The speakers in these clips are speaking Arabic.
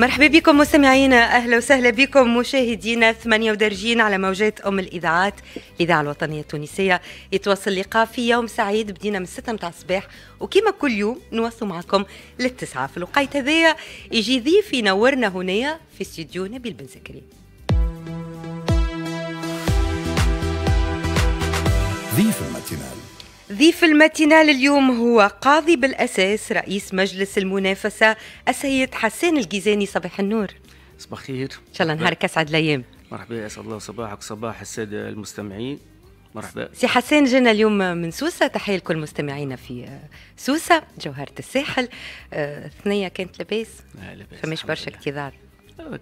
مرحبا بكم مستمعينا اهلا وسهلا بكم مشاهدينا ثمانية ودرجين على موجات ام الاذاعات الاذاعه الوطنيه التونسيه يتواصل لقاء في يوم سعيد بدينا من الستة متاع الصباح وكما كل يوم نواصل معكم للتسعة في الوقيت هذايا يجي ضيف ينورنا هنا في استديو نبيل بن زكريا ضيف المتن ضيف الماتينال اليوم هو قاضي بالأساس رئيس مجلس المنافسة السيد حسان الجيزاني صباح النور صباح خير إن شاء الله نهارك أسعد الأيام مرحبا أسعد الله صباحك صباح السادة المستمعين مرحبا سي حسين جينا اليوم من سوسة تحية لكل مستمعينا في سوسة جوهرة الساحل آه، ثنية كانت لاباس لاباس فماش برشا اكتظاظ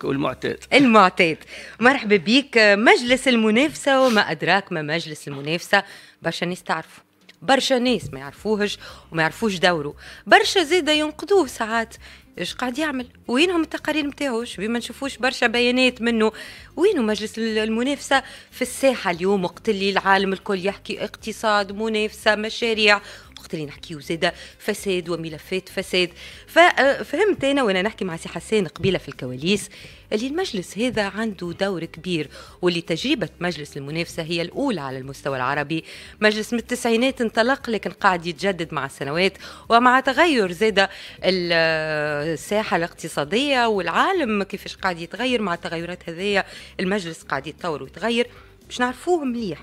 المعتاد المعتاد مرحبا بك مجلس المنافسة وما أدراك ما مجلس المنافسة برشا ناس تعرفوا برشا ناس ما يعرفوهش وما يعرفوش دوره برشا زاده ينقدوه ساعات ايش قاعد يعمل وينهم التقارير نتاعو بما نشوفوش برشا بيانات منه وينو مجلس المنافسه في الساحه اليوم وقت اللي العالم الكل يحكي اقتصاد منافسه مشاريع وقت اللي نحكيو زاده فساد وملفات فساد ففهمت آه، انا وانا نحكي مع سي حسان قبيله في الكواليس اللي المجلس هذا عنده دور كبير واللي تجربة مجلس المنافسة هي الأولى على المستوى العربي مجلس من التسعينات انطلق لكن قاعد يتجدد مع السنوات ومع تغير زاد الساحة الاقتصادية والعالم كيفاش قاعد يتغير مع التغيرات هذية المجلس قاعد يتطور ويتغير باش نعرفوه مليح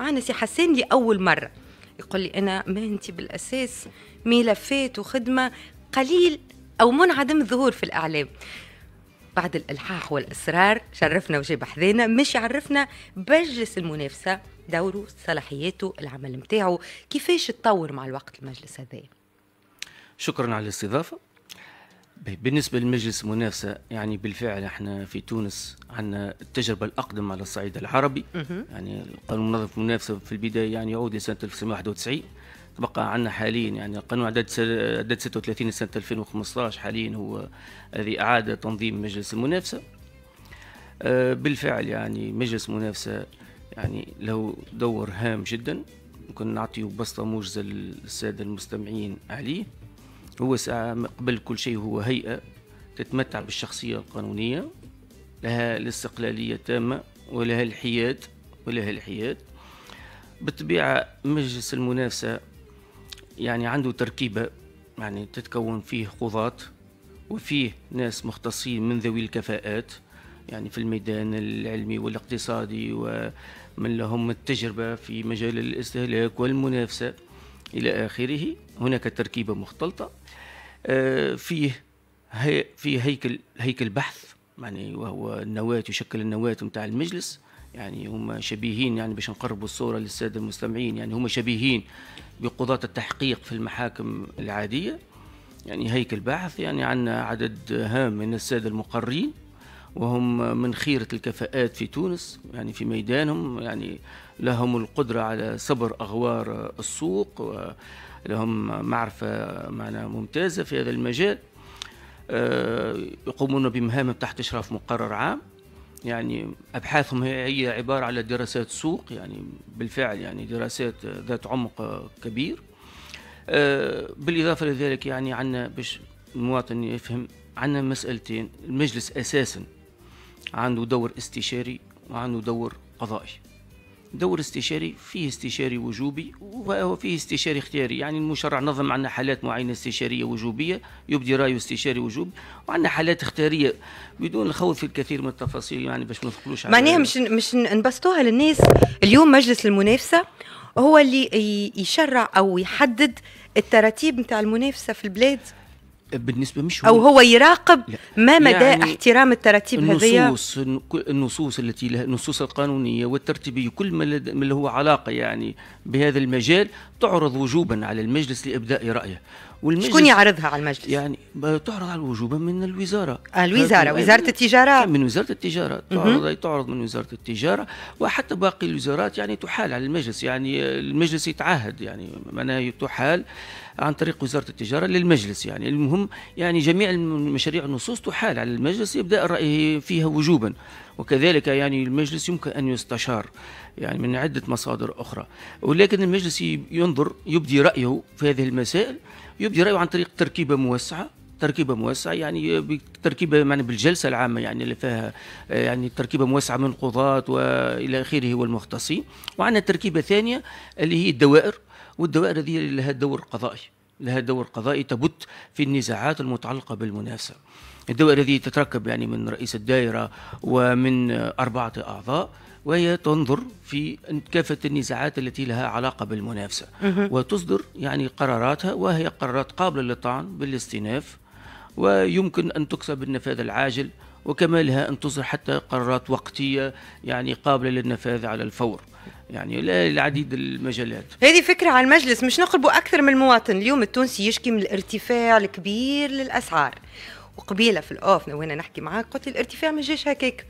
معنا سي حسين لأول مرة يقول لي أنا مهنتي بالأساس ملفات وخدمة قليل أو منعدم الظهور في الإعلام بعد الإلحاح والإصرار شرفنا وجاب حذانا مش يعرفنا بمجلس المنافسة دوره صلاحياته العمل نتاعو كيفاش تطور مع الوقت المجلس هذا شكرا على الاستضافة بالنسبة لمجلس المنافسة يعني بالفعل احنا في تونس عندنا التجربة الأقدم على الصعيد العربي يعني القانون المنظم المنافسة في البداية يعني يعود لسنة 1991 بقى عندنا حاليا يعني قانون عدد عدد 36 سنه 2015 حاليا هو الذي اعاد تنظيم مجلس المنافسه آه، بالفعل يعني مجلس المنافسه يعني له دور هام جدا ممكن نعطيه بسطه موجزه للساده المستمعين عليه هو ساعة قبل كل شيء هو هيئة تتمتع بالشخصية القانونية لها الاستقلالية التامة ولها الحياد ولها الحياد بالطبيعة مجلس المنافسة يعني عنده تركيبة يعني تتكون فيه قضاة وفيه ناس مختصين من ذوي الكفاءات يعني في الميدان العلمي والاقتصادي ومن لهم التجربة في مجال الاستهلاك والمنافسة إلى آخره هناك تركيبة مختلطة آه، فيه هي في هيكل هيكل بحث يعني وهو النواة يشكل النواة نتاع المجلس يعني هم شبيهين يعني باش نقربوا الصورة للسادة المستمعين يعني هم شبيهين بقضاة التحقيق في المحاكم العادية يعني هيكل البعث يعني عندنا عدد هام من السادة المقرين وهم من خيرة الكفاءات في تونس يعني في ميدانهم يعني لهم القدرة على صبر أغوار السوق لهم معرفة معنا ممتازة في هذا المجال آه، يقومون بمهام تحت إشراف مقرر عام يعني ابحاثهم هي عباره على دراسات سوق يعني بالفعل يعني دراسات ذات عمق كبير آه، بالاضافه لذلك يعني عندنا باش المواطن يفهم عندنا مسالتين المجلس اساسا عنده دور استشاري وعنده دور قضائي دور استشاري فيه استشاري وجوبي وفيه استشاري اختياري يعني المشرع نظم عندنا حالات معينة استشارية وجوبية يبدي رأيه استشاري وجوبي وعندنا حالات اختيارية بدون الخوض في الكثير من التفاصيل يعني باش ما ندخلوش معناها مش مش نبسطوها للناس اليوم مجلس المنافسة هو اللي يشرع أو يحدد التراتيب نتاع المنافسة في البلاد بالنسبه مش هو او هو يراقب لا. ما مدى يعني احترام التراتيب هذه النصوص النصوص التي لها النصوص القانونيه والترتيبيه كل ما له علاقه يعني بهذا المجال تعرض وجوبا على المجلس لابداء رايه والمجلس شكون يعرضها على المجلس؟ يعني تعرض على الوجوبة من الوزاره آه الوزاره وزاره التجاره من وزاره التجاره تعرض تعرض من وزاره التجاره وحتى باقي الوزارات يعني تحال على المجلس يعني المجلس يتعهد يعني معناها تحال عن طريق وزاره التجاره للمجلس يعني المهم يعني جميع المشاريع النصوص تحال على المجلس يبدا الرأي فيها وجوبا وكذلك يعني المجلس يمكن ان يستشار يعني من عده مصادر اخرى ولكن المجلس ينظر يبدي رايه في هذه المسائل يبدي رأيه عن طريق تركيبة موسعة تركيبه موسعه يعني تركيبه يعني بالجلسه العامه يعني اللي فيها يعني تركيبه موسعه من قضاة والى اخره والمختصين وعندنا تركيبه ثانيه اللي هي الدوائر والدوائر هذه لها دور قضائي لها دور قضائي تبت في النزاعات المتعلقه بالمنافسه الدوائر هذه تتركب يعني من رئيس الدائره ومن اربعه اعضاء وهي تنظر في كافة النزاعات التي لها علاقة بالمنافسة وتصدر يعني قراراتها وهي قرارات قابلة للطعن بالاستئناف ويمكن أن تكسب النفاذ العاجل وكما لها أن تصدر حتى قرارات وقتية يعني قابلة للنفاذ على الفور يعني لا العديد المجالات هذه فكرة على المجلس مش نقربوا أكثر من المواطن اليوم التونسي يشكي من الارتفاع الكبير للأسعار وقبيله في الاوف وانا نحكي معاك قلت الارتفاع ما جاش هكاك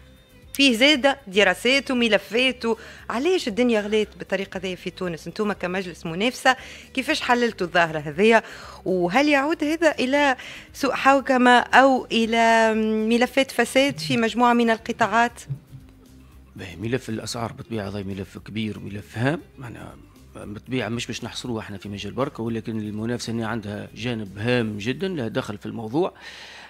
فيه زادة دراسات وملفات علاش الدنيا غلات بالطريقة هذيا في تونس انتم كمجلس منافسة كيفاش حللتوا الظاهرة هذيا وهل يعود هذا إلى سوء حوكمة أو إلى ملفات فساد في مجموعة من القطاعات ملف الأسعار بطبيعة هذا ملف كبير وملف هام معناها بالطبيعه مش باش نحصروه احنا في مجال بركه ولكن المنافسه هنا عندها جانب هام جدا لها دخل في الموضوع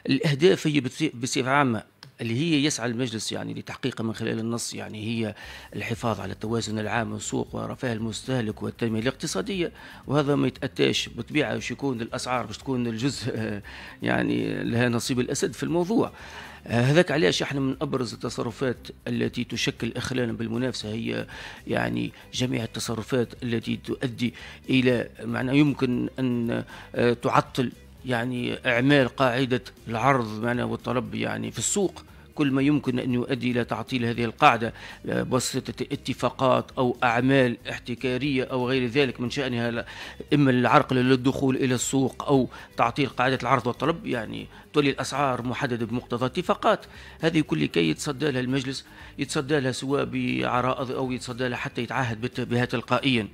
الاهداف هي بصفه عامه اللي هي يسعى المجلس يعني لتحقيقها من خلال النص يعني هي الحفاظ على التوازن العام والسوق ورفاه المستهلك والتنميه الاقتصاديه وهذا ما يتاتاش بطبيعه باش يكون الاسعار باش تكون الجزء يعني لها نصيب الاسد في الموضوع هذاك علاش احنا من ابرز التصرفات التي تشكل اخلالا بالمنافسه هي يعني جميع التصرفات التي تؤدي الى معنى يمكن ان آه، تعطل يعني اعمال قاعده العرض معنا والطلب يعني في السوق كل ما يمكن أن يؤدي إلى تعطيل هذه القاعدة آه، بواسطة اتفاقات أو أعمال احتكارية أو غير ذلك من شأنها إما العرقلة للدخول إلى السوق أو تعطيل قاعدة العرض والطلب يعني تولي الأسعار محددة بمقتضى اتفاقات هذه كل كي يتصدى لها المجلس يتصدى لها سواء بعرائض أو يتصدى لها حتى يتعهد بها تلقائيا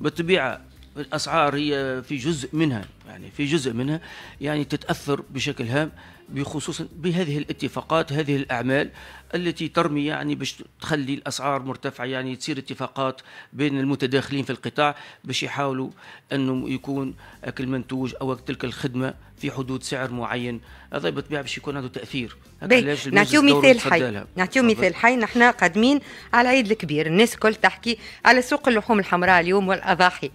بالطبيعة الاسعار هي في جزء منها يعني في جزء منها يعني تتاثر بشكل هام بخصوص بهذه الاتفاقات هذه الاعمال التي ترمي يعني باش تخلي الاسعار مرتفعه يعني تصير اتفاقات بين المتداخلين في القطاع باش يحاولوا انه يكون اكل المنتوج او تلك الخدمه في حدود سعر معين هذا بالطبيعه باش يكون عنده تاثير نعطيو مثال حي نعطيو مثال حي نحن قادمين على العيد الكبير الناس الكل تحكي على سوق اللحوم الحمراء اليوم والاضاحي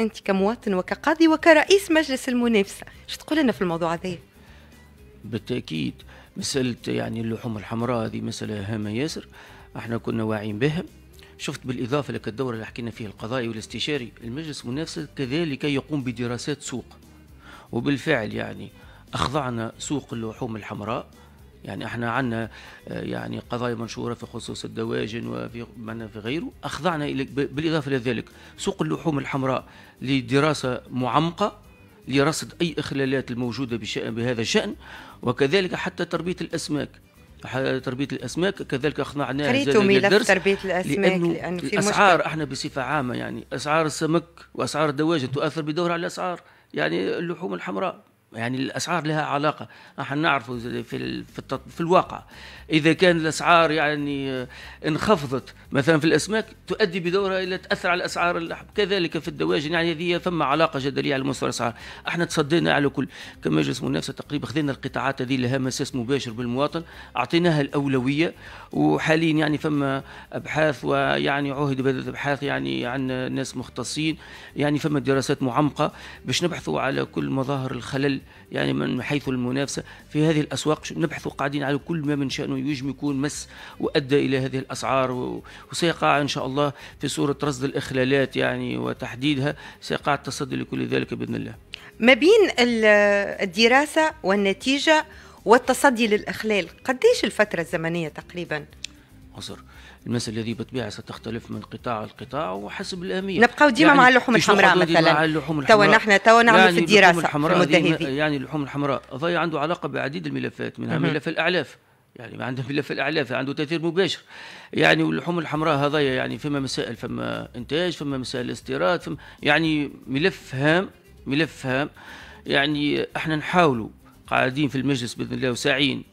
انت كمواطن وكقاضي وكرئيس مجلس المنافسه شو تقول لنا في الموضوع هذا بالتاكيد مساله يعني اللحوم الحمراء هذه مساله هامه ياسر احنا كنا واعيين بها شفت بالاضافه لك الدوره اللي حكينا فيه القضائي والاستشاري المجلس المنافسه كذلك يقوم بدراسات سوق وبالفعل يعني اخضعنا سوق اللحوم الحمراء يعني احنا عندنا آه، يعني قضايا منشوره في خصوص الدواجن وفي في غيره اخضعنا الى بالاضافه الى ذلك سوق اللحوم الحمراء لدراسه معمقه لرصد اي اخلالات الموجوده بهذا الشان وكذلك حتى تربيه الاسماك تربيه الاسماك كذلك اخضعنا قريتوا ملف تربيه الاسماك لانه, لأنه في الاسعار احنا بصفه عامه يعني اسعار السمك واسعار الدواجن تؤثر بدورها على الاسعار يعني اللحوم الحمراء يعني الاسعار لها علاقه نحن نعرف في في, في الواقع اذا كان الاسعار يعني انخفضت مثلا في الاسماك تؤدي بدورها الى تاثر على اسعار اللحم كذلك في الدواجن يعني هذه ثم علاقه جدليه على مستوى الاسعار احنا تصدينا على كل كمجلس منافسه تقريبا خذينا القطاعات هذه لها مساس مباشر بالمواطن اعطيناها الاولويه وحاليا يعني ثم ابحاث ويعني عهد بهذه الابحاث يعني عن ناس مختصين يعني فما دراسات معمقه باش نبحثوا على كل مظاهر الخلل يعني من حيث المنافسة في هذه الأسواق نبحث قاعدين على كل ما من شأنه يجم يكون مس وأدى إلى هذه الأسعار وسيقع إن شاء الله في صورة رصد الإخلالات يعني وتحديدها سيقع التصدي لكل ذلك بإذن الله ما بين الدراسة والنتيجة والتصدي للإخلال قديش الفترة الزمنية تقريباً؟ المسألة هذه بالطبيعة ستختلف من قطاع لقطاع وحسب الأهمية نبقاو ديما يعني مع اللحوم الحمراء مثلا مع اللحوم الحمراء تو نحن تو نعمل يعني في الدراسة اللحوم الحمراء يعني اللحوم الحمراء ضي عنده علاقة بعديد الملفات منها ملف الأعلاف يعني ما عنده ملف الاعلاف عنده تاثير مباشر يعني واللحوم الحمراء هذايا يعني فما مسائل فما انتاج فما مسائل استيراد فما يعني ملف هام ملف هام يعني احنا نحاولوا قاعدين في المجلس باذن الله وساعين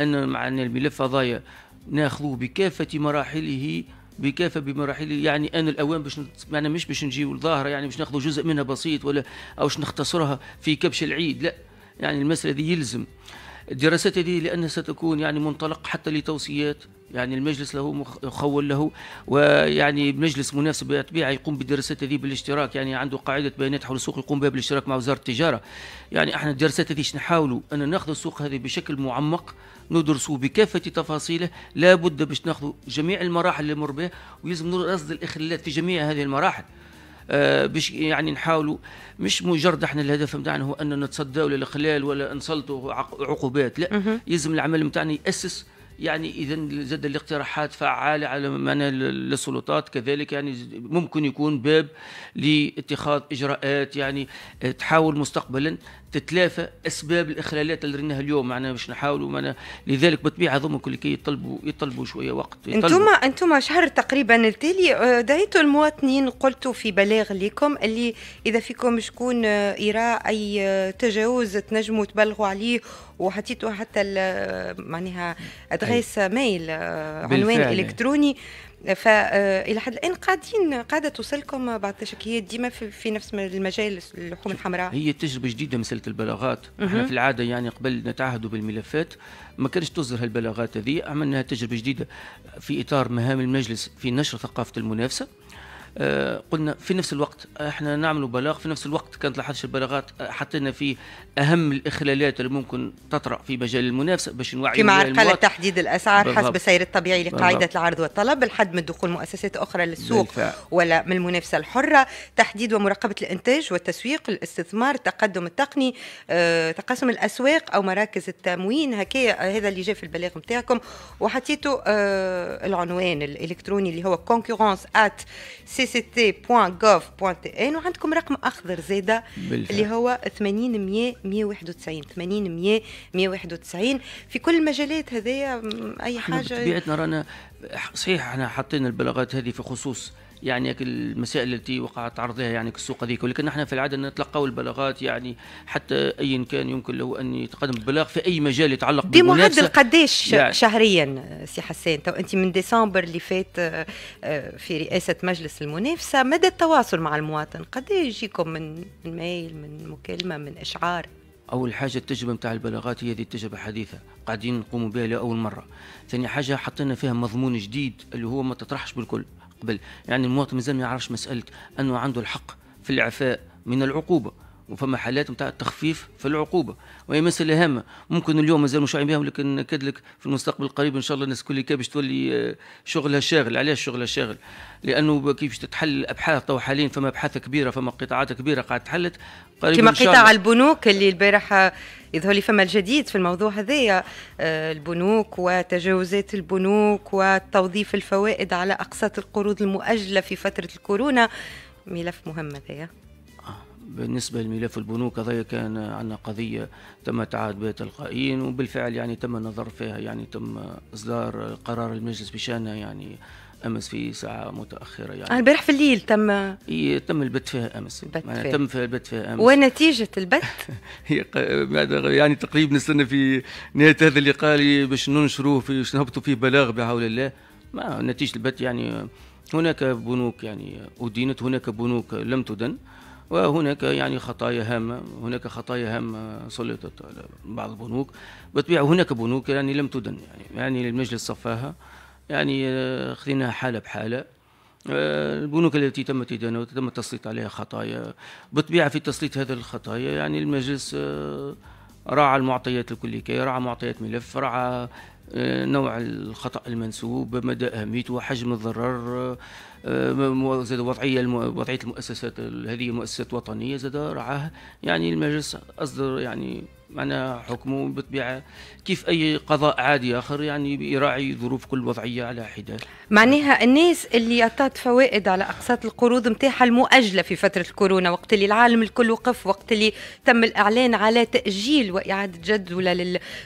ان معنا الملف هذايا ناخذوه بكافه مراحله بكافه بمراحل يعني انا الاوان باش معنا مش باش نجيو الظاهره يعني باش ناخذوا جزء منها بسيط ولا او باش نختصرها في كبش العيد لا يعني المساله دي يلزم الدراسات هذه لانها ستكون يعني منطلق حتى لتوصيات يعني المجلس له يخول له ويعني مجلس منافس بالطبيعه يقوم بالدراسات هذه بالاشتراك يعني عنده قاعده بيانات حول السوق يقوم بها بالاشتراك مع وزاره التجاره يعني احنا الدراسات هذه نحاولوا ان ناخذ السوق هذه بشكل معمق ندرسه بكافه تفاصيله لابد باش ناخذ جميع المراحل اللي نمر بها ويلزم نرصد الاخلالات في جميع هذه المراحل آه، باش يعني نحاولوا مش مجرد احنا الهدف نتاعنا هو ان نتصدى للاخلال ولا نسلطوا عقوبات لا يلزم العمل نتاعنا ياسس يعني اذا زاد الاقتراحات فعاله على معنى للسلطات كذلك يعني ممكن يكون باب لاتخاذ اجراءات يعني آه، تحاول مستقبلا تتلافى اسباب الاخلالات اللي رناها اليوم معنا باش نحاولوا معنا لذلك بالطبيعه هذوما كل كي إيه، يطلبوا يطلبوا شويه وقت انتم انتم شهر تقريبا التالي آه، دعيتوا المواطنين قلتوا في بلاغ لكم اللي اذا فيكم شكون يرى آه، اي تجاوز تنجموا تبلغوا عليه وحطيتوا حتى معناها ادريس ميل آه، عنوان الكتروني فالى آه، حد الان قاعدين قاعده توصلكم بعض التشكيات ديما في, في نفس المجال اللحوم الحمراء هي تجربه جديده مساله البلاغات احنا في العاده يعني قبل نتعهدوا بالملفات ما كانش تظهر هالبلاغات هذه عملناها تجربه جديده في اطار مهام المجلس في نشر ثقافه المنافسه آه، قلنا في نفس الوقت احنا نعمل بلاغ في نفس الوقت كانت لاحظش البلاغات آه، حطينا فيه اهم الاخلالات اللي ممكن تطرا في مجال المنافسه باش نوعي كما عرقله تحديد الاسعار حسب السير الطبيعي لقاعده العرض والطلب الحد من دخول مؤسسات اخرى للسوق بالفعل. ولا من المنافسه الحره تحديد ومراقبه الانتاج والتسويق الاستثمار التقدم التقني اه، تقاسم الاسواق او مراكز التموين هكايا هذا اللي جاء في البلاغ نتاعكم وحطيتوا اه، العنوان الالكتروني اللي هو concurrence at cct.gov.tn وعندكم رقم اخضر زاده اللي هو 80 100 191 80 100 191 في كل المجالات هذايا اي حاجه بطبيعتنا رانا صحيح احنا حطينا البلاغات هذه في خصوص يعني المسائل التي وقعت عرضها يعني السوق هذيك ولكن نحن في العاده نتلقاو البلاغات يعني حتى ايا كان يمكن له ان يتقدم ببلاغ في اي مجال يتعلق بالمنافسه بمعدل قديش يعني شهريا سي حسان تو انت من ديسمبر اللي فات آه، آه، في رئاسه مجلس المنافسه مدى التواصل مع المواطن قد يجيكم من ميل من مكالمه من اشعار اول حاجه التجربه نتاع البلاغات هي هذه التجربه حديثه قاعدين نقوموا بها لاول مره ثاني حاجه حطينا فيها مضمون جديد اللي هو ما تطرحش بالكل قبل يعني المواطن مازال ما يعرفش مساله انه عنده الحق في الاعفاء من العقوبه وفما حالات نتاع التخفيف في العقوبه وهي مساله هامه ممكن اليوم مازال مش بها ولكن ناكد لك في المستقبل القريب ان شاء الله الناس كل باش تولي آه، شغلها شاغل علاش شغلها شاغل لانه كيف باش تتحل الابحاث تو حاليا فما ابحاث كبيره فما قطاعات كبيره قاعده تحلت قريب كما قطاع البنوك اللي البارحه يظهر لي فما الجديد في الموضوع هذايا آه، البنوك وتجاوزات البنوك وتوظيف الفوائد على أقساط القروض المؤجلة في فترة الكورونا ملف مهم هذايا آه، بالنسبة لملف البنوك هذا كان عندنا قضية تم تعاد بها تلقائيا وبالفعل يعني تم النظر فيها يعني تم إصدار قرار المجلس بشأنها يعني امس في ساعه متاخره يعني البارح في الليل تم تم البت فيها امس بت تم في البت فيها امس ونتيجه البت يعني تقريبا نستنى في نهايه هذا اللقاء باش ننشروه في باش نهبطوا فيه بلاغ بحول الله ما نتيجه البت يعني هناك بنوك يعني ادينت هناك بنوك لم تدن وهناك يعني خطايا هامه هناك خطايا هامه سلطت على بعض البنوك بالطبيعه هناك بنوك يعني لم تدن يعني يعني المجلس صفاها يعني آه، خذيناها حاله بحاله آه، البنوك التي تم تدانها وتم التسليط عليها خطايا بالطبيعه في تسليط هذه الخطايا يعني المجلس آه، راعى المعطيات الكلية راعى معطيات ملف راعى نوع الخطأ المنسوب مدى أهميته وحجم الضرر زاد وضعية وضعية المؤسسات هذه مؤسسات وطنية زاد رعاه يعني المجلس أصدر يعني معناها حكمه بطبيعة كيف اي قضاء عادي اخر يعني يراعي ظروف كل وضعيه على حده معناها الناس اللي أعطت فوائد على اقساط القروض نتاعها المؤجله في فتره الكورونا وقت اللي العالم الكل وقف وقت اللي تم الاعلان على تاجيل واعاده جدوله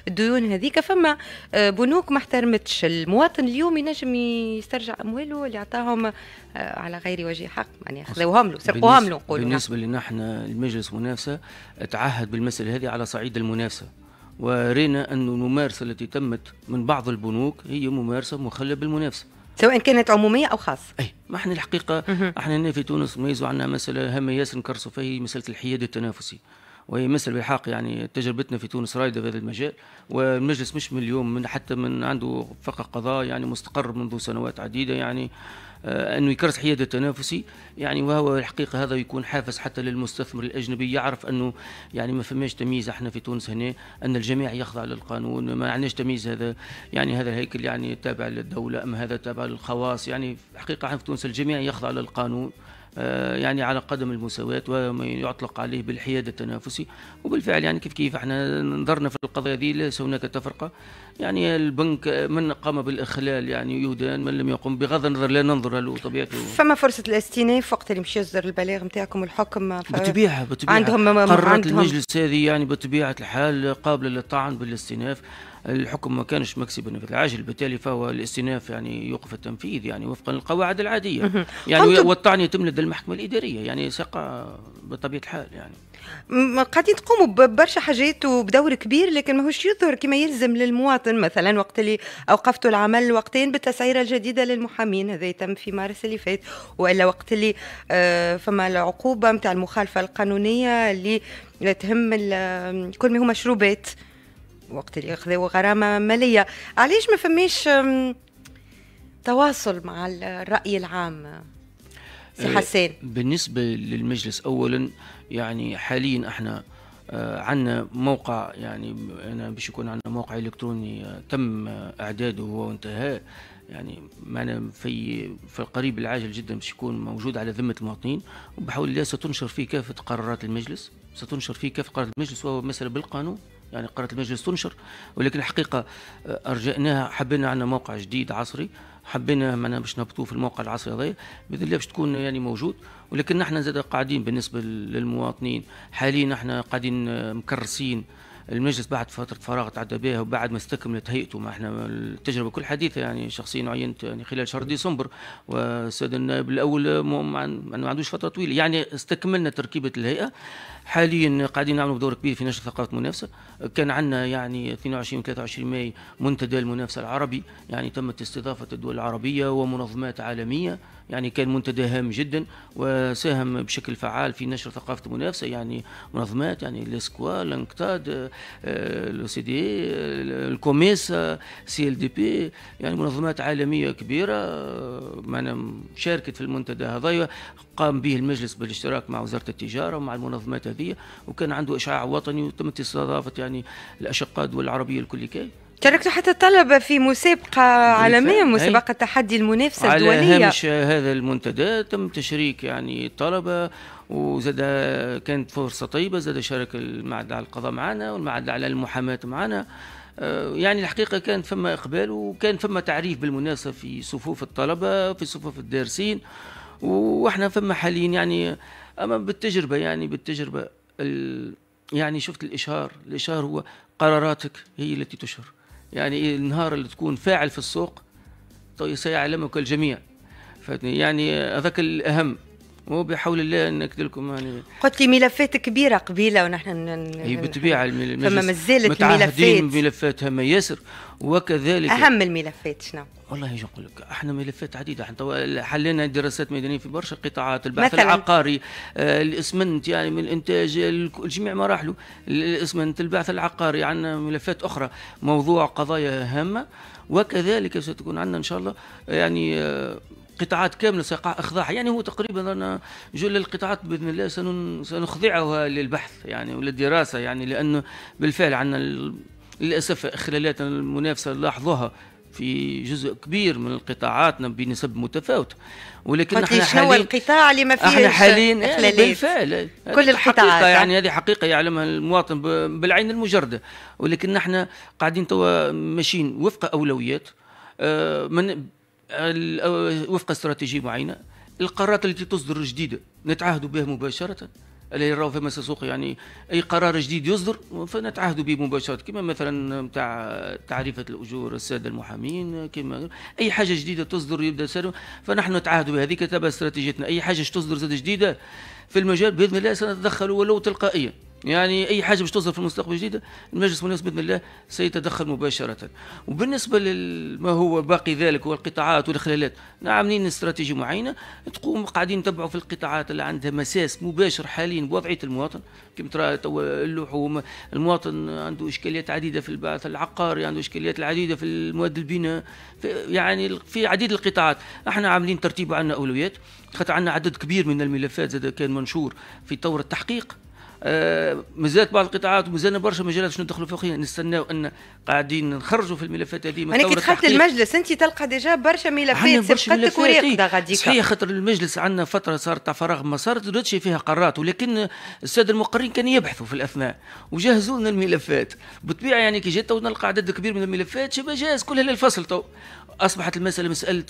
للديون هذيك فما آه، بنوك ما احترمتش المواطن اليوم ينجم يسترجع امواله اللي أعطاهم آه، على غير وجه حق يعني خذوهم له سرقوهم له نقولوا بالنسبه لنا احنا المجلس منافسه تعهد بالمساله هذه على صعيد الجيدة المناسبة ورينا أن الممارسة التي تمت من بعض البنوك هي ممارسة مخلة بالمنافسة سواء كانت عمومية أو خاصة أي ما احنا الحقيقة احنا هنا في تونس ميزوا عندنا مسألة هامة ياسر نكرسوا فيه مسألة الحياد التنافسي وهي مسألة بالحق يعني تجربتنا في تونس رايدة في هذا المجال والمجلس مش من اليوم من حتى من عنده فقط قضاء يعني مستقر منذ سنوات عديدة يعني آه، أنه يكرس حيادة تنافسي يعني وهو الحقيقة هذا يكون حافز حتى للمستثمر الأجنبي يعرف أنه يعني ما فماش تمييز احنا في تونس هنا أن الجميع يخضع للقانون ما عندناش تمييز هذا يعني هذا الهيكل يعني تابع للدولة أم هذا تابع للخواص يعني الحقيقة في تونس الجميع يخضع للقانون آه، يعني على قدم المساواة وما يطلق عليه بالحياد التنافسي وبالفعل يعني كيف كيف احنا نظرنا في القضية هذه ليس هناك تفرقة يعني البنك من قام بالاخلال يعني يدان من لم يقم بغض النظر لا ننظر له طبيعته فما فرصه الاستئناف وقت اللي مش يصدر البلاغ نتاعكم الحكم بطبيعه بطبيعه عندهم قرارات عندهم المجلس هذه يعني بطبيعه الحال قابله للطعن بالاستئناف الحكم ما كانش مكسب في العاجل بالتالي فهو الاستئناف يعني يوقف التنفيذ يعني وفقا للقواعد العاديه يعني والطعن يتم لدى المحكمه الاداريه يعني سقى بطبيعه الحال يعني قاعدين تقوموا ببرشا حاجات وبدور كبير لكن ماهوش يظهر كما يلزم للمواطن مثلا وقت اللي اوقفتوا العمل وقتين بالتسعيره الجديده للمحامين هذا يتم في مارس اللي فات والا وقت اللي آه، فما العقوبه نتاع المخالفه القانونيه اللي تهم كل ما هو مشروبات وقت اللي اخذوا غرامه ماليه علاش ما فماش تواصل مع الراي العام سي آه، حسين بالنسبه للمجلس اولا يعني حاليا احنا آه، عندنا موقع يعني انا باش يكون عندنا موقع الكتروني آه، تم آه، اعداده وانتهى يعني معنا في في القريب العاجل جدا باش يكون موجود على ذمه المواطنين وبحول الله ستنشر فيه كافه قرارات المجلس ستنشر فيه كافه قرارات المجلس وهو مساله بالقانون يعني قرارات المجلس تنشر ولكن الحقيقه ارجعناها حبينا عندنا موقع جديد عصري حبينا معناها باش نهبطوه في الموقع العصري هذايا باذن الله باش تكون يعني موجود ولكن نحن زاد قاعدين بالنسبه للمواطنين حاليا نحن قاعدين مكرسين المجلس بعد فترة فراغ تعدى بها وبعد ما استكملت هيئته ما احنا التجربة كل حديثة يعني شخصيا عينت يعني خلال شهر ديسمبر والسيد النائب الأول ما عندوش فترة طويلة يعني استكملنا تركيبة الهيئة حاليا قاعدين نعملوا دور كبير في نشر ثقافه المنافسه كان عندنا يعني 22 23 ماي منتدى المنافسه العربي يعني تمت استضافه الدول العربيه ومنظمات عالميه يعني كان منتدى هام جدا وساهم بشكل فعال في نشر ثقافه المنافسه يعني منظمات يعني الاسكوا لانكتاد آه، لو سي دي الكوميس سي ال دي بي يعني منظمات عالميه كبيره معنا آه، شاركت في المنتدى هذايا قام به المجلس بالاشتراك مع وزاره التجاره ومع المنظمات البلديه وكان عنده اشعاع وطني وتم استضافه يعني الاشقاء الدول العربيه الكل كي تركت حتى الطلبة في مسابقة عالمية مسابقة تحدي المنافسة الدولية على هامش هذا المنتدى تم تشريك يعني الطلبة وزاد كانت فرصة طيبة زاد شارك المعهد على القضاء معنا والمعهد على المحاماة معنا آه، يعني الحقيقه كان فما اقبال وكان فما تعريف بالمناسبه في صفوف الطلبه في صفوف الدارسين واحنا فما حاليا يعني اما بالتجربه يعني بالتجربه يعني شفت الاشهار الاشهار هو قراراتك هي التي تشهر يعني إيه النهار اللي تكون فاعل في السوق طيب سيعلمك الجميع يعني هذاك الاهم وبحول الله انك لكم قلت لي ملفات كبيره قبيله ونحن هي بالطبيعه فما مازالت الملفات ملفات هما ياسر وكذلك اهم الملفات شنو؟ والله ايش نقول لك احنا ملفات عديده احنا حلينا دراسات ميدانيه في برشا قطاعات البحث مثلاً. العقاري آه الاسمنت يعني من الانتاج جميع مراحله الاسمنت البحث العقاري عندنا ملفات اخرى موضوع قضايا هامه وكذلك ستكون عندنا ان شاء الله يعني آه قطاعات كامله سيقع اخضاعها يعني هو تقريبا انا جل القطاعات باذن الله سنخضعها للبحث يعني وللدراسه يعني لانه بالفعل عندنا للاسف خلالات المنافسه لاحظوها في جزء كبير من القطاعاتنا بنسب متفاوت ولكن احنا حاليا القطاع اللي ما فيه احنا حاليا يعني بالفعل كل القطاعات يعني هذه حقيقه يعلمها المواطن بالعين المجرده ولكن احنا قاعدين توا ماشيين وفق اولويات آه، من وفق استراتيجيه معينه القرارات التي تصدر جديده نتعهد بها مباشره اللي يراو في سوق يعني اي قرار جديد يصدر فنتعهد به مباشره كما مثلا نتاع تعريفه الاجور الساده المحامين كما اي حاجه جديده تصدر يبدا سر فنحن نتعهد بهذيك تبع استراتيجيتنا اي حاجه تصدر زاد جديده في المجال باذن الله سنتدخل ولو تلقائيا يعني اي حاجه باش تظهر في المستقبل الجديد المجلس والناس باذن الله سيتدخل مباشره وبالنسبه لما هو باقي ذلك والقطاعات والخلالات عاملين استراتيجيه معينه تقوم قاعدين نتبعوا في القطاعات اللي عندها مساس مباشر حاليا بوضعيه المواطن كما ترى اللحوم المواطن عنده اشكاليات عديده في البعث العقاري عنده اشكاليات العديده في المواد البناء يعني في عديد القطاعات احنا عاملين ترتيب عندنا اولويات خاطر عندنا عدد كبير من الملفات زاد كان منشور في طور التحقيق آه، مازالت بعض القطاعات ومازالنا برشا مجالات شنو ندخلوا فيها نستناو ان قاعدين نخرجوا في الملفات هذه من كي دخلت المجلس انت تلقى ديجا برشا ملفات سبقتك وريقدا إيه. غاديك صحيح خاطر المجلس عندنا فتره صارت تاع فراغ ما صارت ودرتش فيها قرارات ولكن الساده المقرين كانوا يبحثوا في الاثناء وجهزوا لنا الملفات بالطبيعه يعني كي جيت نلقى عدد كبير من الملفات شبه جاهز كلها للفصل تو اصبحت المساله مساله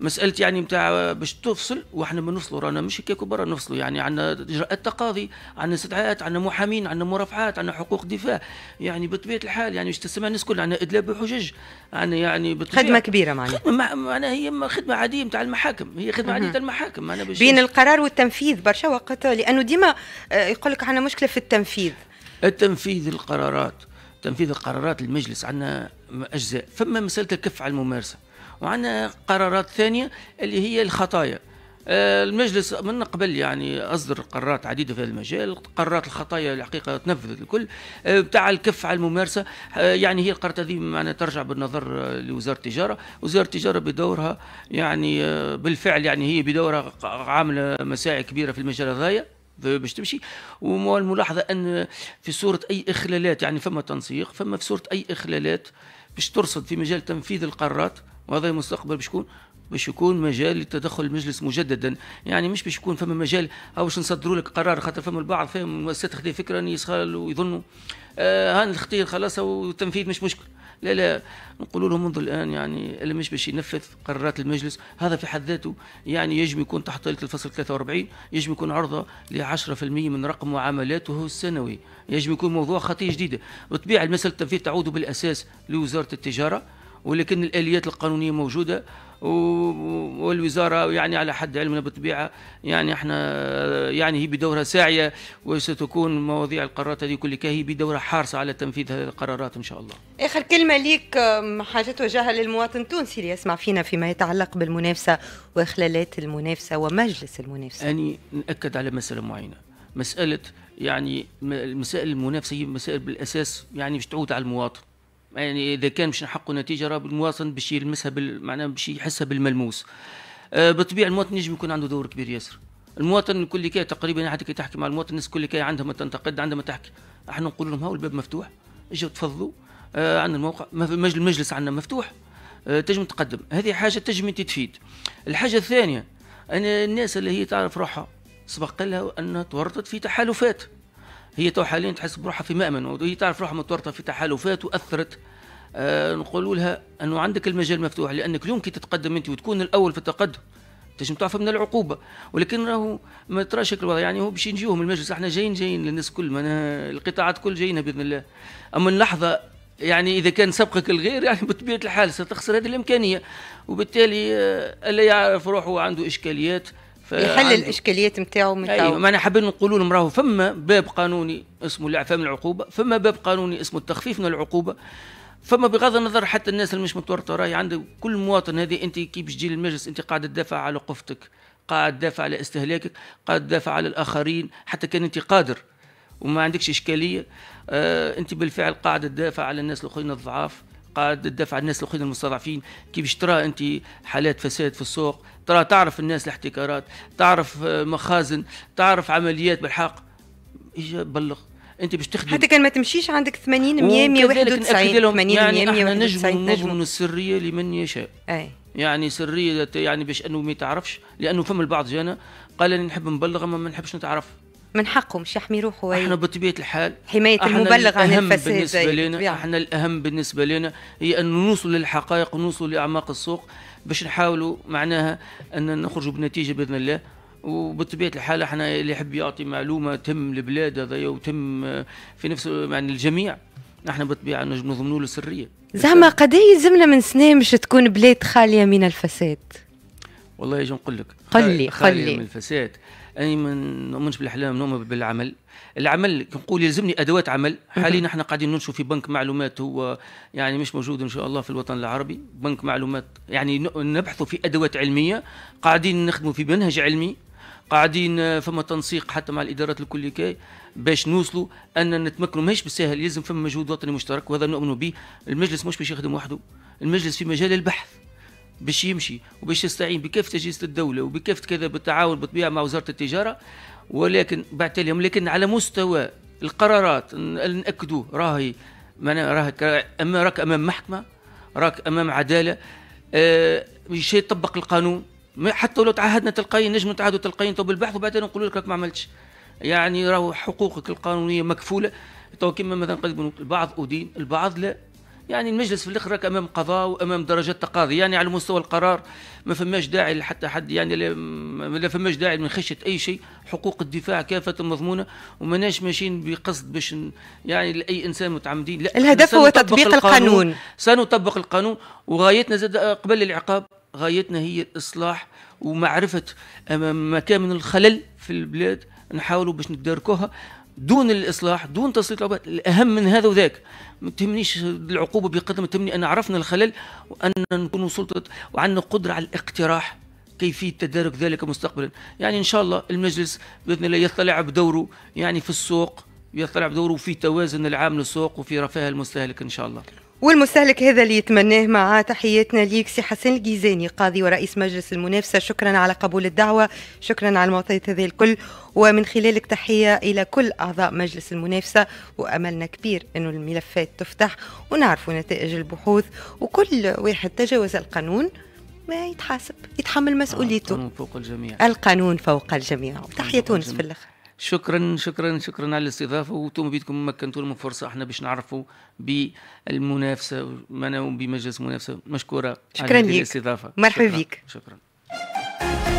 مساله يعني نتاع باش تفصل واحنا نفصلوا رانا مش هكاك برا نفصلوا يعني عندنا اجراءات تقاضي عندنا استدعاءات عندنا محامين عندنا مرافعات عندنا حقوق دفاع يعني بطبيعه الحال يعني باش تسمع الناس كلها عندنا ادلاب بحجج عندنا يعني خدمه كبيره معناها خدمه معناها هي خدمه عاديه نتاع المحاكم هي خدمه عاديه نتاع المحاكم معناها بين القرار والتنفيذ برشا وقت لانه ديما آه، يقول لك عندنا مشكله في التنفيذ التنفيذ القرارات تنفيذ القرارات المجلس عندنا اجزاء فما مساله الكف على الممارسه وعندنا قرارات ثانية اللي هي الخطايا آه، المجلس من قبل يعني اصدر قرارات عديده في هذا المجال قرارات الخطايا الحقيقه تنفذت الكل آه، بتاع الكف على الممارسه آه، يعني هي القرارات هذه معنا ترجع بالنظر لوزاره التجاره وزاره التجاره بدورها يعني بالفعل يعني هي بدورها عامله مساعي كبيره في المجال هذايا باش تمشي والملاحظه ان في صوره اي اخلالات يعني فما تنسيق فما في صوره اي اخلالات باش ترصد في مجال تنفيذ القرارات وهذا المستقبل باش يكون باش يكون مجال للتدخل المجلس مجددا يعني مش باش يكون فما مجال او باش نصدروا لك قرار خاطر فما البعض فهم المؤسسات تخدي فكره ان يسخال ويظنوا آه هان الاختيار خلاص والتنفيذ مش مشكل لا لا نقول لهم منذ الان يعني اللي مش باش ينفذ قرارات المجلس هذا في حد ذاته يعني يجب يكون تحت طائله الفصل 43 يجب يكون عرضه ل 10% من رقم معاملاته السنوي يجب يكون موضوع خطيه جديده بالطبيعه المساله التنفيذ تعود بالاساس لوزاره التجاره ولكن الاليات القانونيه موجوده والوزاره يعني على حد علمنا بالطبيعه يعني احنا يعني هي بدورها ساعيه وستكون مواضيع القرارات هذه كلها هي بدورها حارصه على تنفيذ هذه القرارات ان شاء الله. اخر كلمه ليك حاجه توجهها للمواطن التونسي اللي يسمع فينا فيما يتعلق بالمنافسه واخلالات المنافسه ومجلس المنافسه. اني ناكد على مساله معينه، مساله يعني مسائل المنافسه هي مسائل بالاساس يعني مش تعود على المواطن. يعني اذا كان باش نحقق نتيجه راه المواطن باش يلمسها بال... معناها باش يحسها بالملموس آه بالطبيعه المواطن ينجم يكون عنده دور كبير ياسر المواطن الكل كي تقريبا يعني حتى كي تحكي مع المواطن الناس الكل كي عندها ما تنتقد عندها ما تحكي احنا نقول لهم هاو الباب مفتوح اجوا تفضلوا آه عندنا الموقع المجلس عندنا مفتوح آه تجم تقدم هذه حاجه تجم انت تفيد الحاجه الثانيه ان الناس اللي هي تعرف روحها سبق لها انها تورطت في تحالفات هي تو حاليا تحس بروحها في مأمن وهي تعرف روحها متورطة في تحالفات وأثرت آه نقول لها أنه عندك المجال مفتوح لأنك اليوم كي تتقدم أنت وتكون الأول في التقدم تنجم تعفى من العقوبة ولكن راهو ما تراش الوضع يعني هو باش نجيوهم المجلس احنا جايين جايين للناس كل ما القطاعات كل جايينها بإذن الله أما اللحظة يعني اذا كان سبقك الغير يعني بطبيعه الحال ستخسر هذه الامكانيه وبالتالي آه، اللي يعرف روحه عنده اشكاليات يحل الاشكاليات نتاعو من أيوة معناها حابين نقولوا لهم راهو فما باب قانوني اسمه الاعفاء من العقوبه فما باب قانوني اسمه التخفيف من العقوبه فما بغض النظر حتى الناس اللي مش متورطه راهي يعني عند كل مواطن هذه انت كي باش تجي للمجلس انت قاعد تدافع على قفتك قاعد تدافع على استهلاكك قاعد تدافع على الاخرين حتى كان انت قادر وما عندكش اشكاليه آه انت بالفعل قاعد تدافع على الناس الاخرين الضعاف قاعد تدافع على الناس الاخرين المستضعفين كيفاش ترى انت حالات فساد في السوق ترى تعرف الناس الاحتكارات تعرف آه، مخازن تعرف عمليات بالحق بلغ انت باش تخدم حتى كان ما تمشيش عندك 80 100 191 80 100 100 يعني نجم من السريه لمن يشاء اي يعني سريه يعني باش انه ما يتعرفش لانه فم البعض جانا قال انا نحب نبلغ اما ما نحبش نتعرف من حقهم مش يحمي روحه احنا بطبيعه الحال حمايه المبلغ عن الفساد بالنسبه لنا احنا الاهم بالنسبه لنا هي ان نوصل للحقائق ونوصل لاعماق السوق باش نحاولوا معناها ان نخرجوا بنتيجه باذن الله وبطبيعه الحال احنا اللي يحب يعطي معلومه تم البلاد هذايا وتم في نفس يعني الجميع احنا بالطبيعه نجم نضمنوا له السريه زعما قد يلزمنا من سنه مش تكون بلاد خاليه من الفساد والله يجي نقول لك قل لي قل لي. من الفساد انا ما نؤمنش بالاحلام نؤمن بالعمل العمل نقول يلزمني ادوات عمل حاليا نحن قاعدين ننشو في بنك معلومات هو يعني مش موجود ان شاء الله في الوطن العربي بنك معلومات يعني نبحث في ادوات علميه قاعدين نخدموا في منهج علمي قاعدين آه، فما تنسيق حتى مع الادارات الكلية كي باش نوصلوا ان نتمكنوا ماهيش بالسهل يلزم فما مجهود وطني مشترك وهذا نؤمن به المجلس مش باش يخدم وحده المجلس في مجال البحث باش يمشي وباش يستعين بكيف تجهيز الدولة وبكيف كذا بالتعاون بالطبيعة مع وزارة التجارة ولكن بعت لهم لكن على مستوى القرارات نأكدوه راهي راهك أما راك أمام محكمة راك أمام عدالة أه شيء يطبق القانون حتى لو تعهدنا تلقائيا نجم نتعهدوا تلقائيا تو بالبحث وبعدين نقول لك راك ما عملتش يعني راهو حقوقك القانونيه مكفوله تو كما مثلا قد البعض ادين البعض لا يعني المجلس في الاخر راك امام قضاء وامام درجات تقاضي يعني على مستوى القرار ما فماش داعي لحتى حد يعني لا فماش داعي من خشيه اي شيء حقوق الدفاع كافه مضمونه وماناش ماشيين بقصد باش يعني لاي انسان متعمدين لا الهدف هو تطبيق القانون. القانون سنطبق القانون وغايتنا زاد آه، قبل العقاب غايتنا هي الاصلاح ومعرفه من الخلل في البلاد نحاولوا باش نداركوها دون الإصلاح دون تسليط العقوبات الأهم من هذا وذاك ما تهمنيش العقوبة بقدر ما تهمني أن عرفنا الخلل وأن نكون سلطة وعندنا قدرة على الاقتراح كيفية تدارك ذلك مستقبلا يعني إن شاء الله المجلس بإذن الله يطلع بدوره يعني في السوق يطلع بدوره في توازن العام للسوق وفي رفاه المستهلك إن شاء الله والمستهلك هذا اللي يتمناه مع تحياتنا ليك سي حسن الجيزاني قاضي ورئيس مجلس المنافسة شكرا على قبول الدعوة شكرا على المعطيات هذه الكل ومن خلالك تحية إلى كل أعضاء مجلس المنافسة وأملنا كبير أنه الملفات تفتح ونعرفوا نتائج البحوث وكل واحد تجاوز القانون ما يتحاسب يتحمل مسؤوليته القانون فوق الجميع القانون فوق الجميع تحية تونس في الأخر شكرا شكرا شكرا على الاستضافه وتم بيدكم مكنتوا من فرصه احنا باش نعرفوا بالمنافسه معنا بمجلس المنافسه مشكوره شكرا على لك الاستضافه مرحبا بك شكرا.